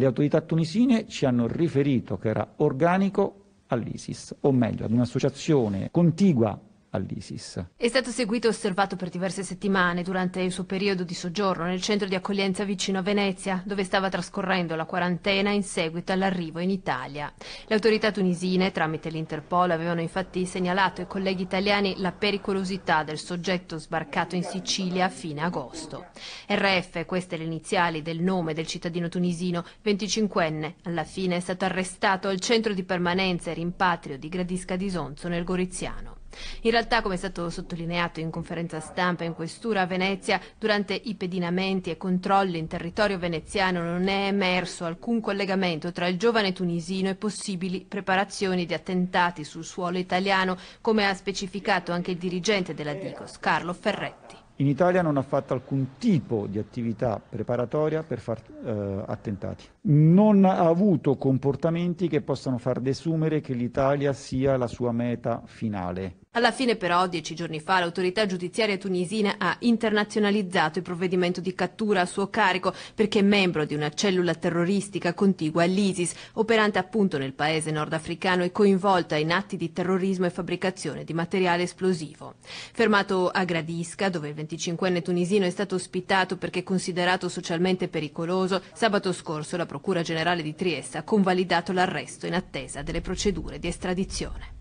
Le autorità tunisine ci hanno riferito che era organico all'ISIS, o meglio ad un'associazione contigua all'ISIS. È stato seguito e osservato per diverse settimane durante il suo periodo di soggiorno nel centro di accoglienza vicino a Venezia, dove stava trascorrendo la quarantena in seguito all'arrivo in Italia. Le autorità tunisine, tramite l'Interpol, avevano infatti segnalato ai colleghi italiani la pericolosità del soggetto sbarcato in Sicilia a fine agosto. RF, queste le iniziali del nome del cittadino tunisino, 25enne, alla fine è stato arrestato al centro di permanenza e rimpatrio di Gradisca di Sonzo nel Goriziano. In realtà, come è stato sottolineato in conferenza stampa in questura a Venezia, durante i pedinamenti e controlli in territorio veneziano non è emerso alcun collegamento tra il giovane tunisino e possibili preparazioni di attentati sul suolo italiano, come ha specificato anche il dirigente della Dicos, Carlo Ferretti. In Italia non ha fatto alcun tipo di attività preparatoria per far eh, attentati. Non ha avuto comportamenti che possano far desumere che l'Italia sia la sua meta finale. Alla fine però, dieci giorni fa, l'autorità giudiziaria tunisina ha internazionalizzato il provvedimento di cattura a suo carico perché è membro di una cellula terroristica contigua all'ISIS, operante appunto nel paese nordafricano e coinvolta in atti di terrorismo e fabbricazione di materiale esplosivo. Fermato a Gradisca, dove il 25enne tunisino è stato ospitato perché considerato socialmente pericoloso, sabato scorso la Procura Generale di Trieste ha convalidato l'arresto in attesa delle procedure di estradizione.